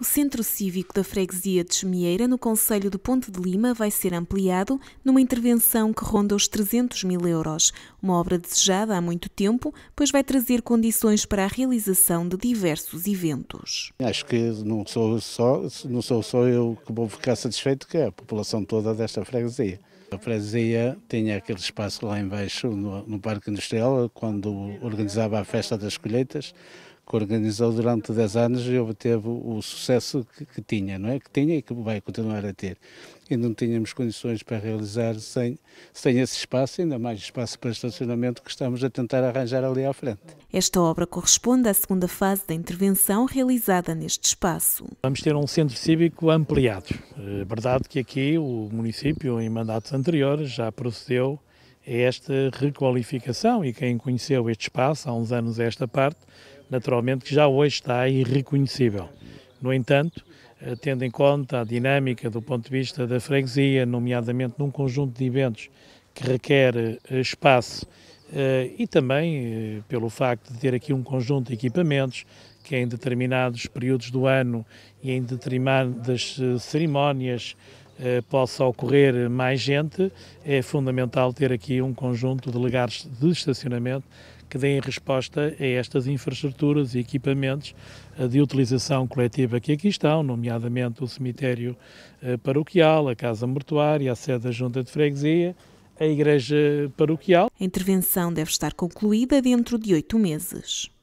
O Centro Cívico da Freguesia de Chemieira, no Conselho do Ponte de Lima, vai ser ampliado numa intervenção que ronda os 300 mil euros. Uma obra desejada há muito tempo, pois vai trazer condições para a realização de diversos eventos. Acho que não sou só, não sou só eu que vou ficar satisfeito, que é a população toda desta freguesia. A freguesia tinha aquele espaço lá embaixo, no, no Parque Industrial, quando organizava a festa das colheitas que organizou durante 10 anos e obteve o sucesso que, que, tinha, não é? Que tinha e que vai continuar a ter. E não tínhamos condições para realizar sem, sem esse espaço, ainda mais espaço para estacionamento que estamos a tentar arranjar ali à frente. Esta obra corresponde à segunda fase da intervenção realizada neste espaço. Vamos ter um centro cívico ampliado. É verdade que aqui o município, em mandatos anteriores, já procedeu a esta requalificação e quem conheceu este espaço há uns anos esta parte naturalmente que já hoje está irreconhecível. No entanto, eh, tendo em conta a dinâmica do ponto de vista da freguesia, nomeadamente num conjunto de eventos que requer eh, espaço eh, e também pelo facto de ter aqui um conjunto de equipamentos que em determinados períodos do ano e em determinadas cerimónias eh, possa ocorrer mais gente, é fundamental ter aqui um conjunto de legados de estacionamento que deem resposta a estas infraestruturas e equipamentos eh, de utilização coletiva que aqui estão, nomeadamente o cemitério eh, paroquial, a casa mortuária, a sede da junta de freguesia, a igreja paroquial. A intervenção deve estar concluída dentro de oito meses.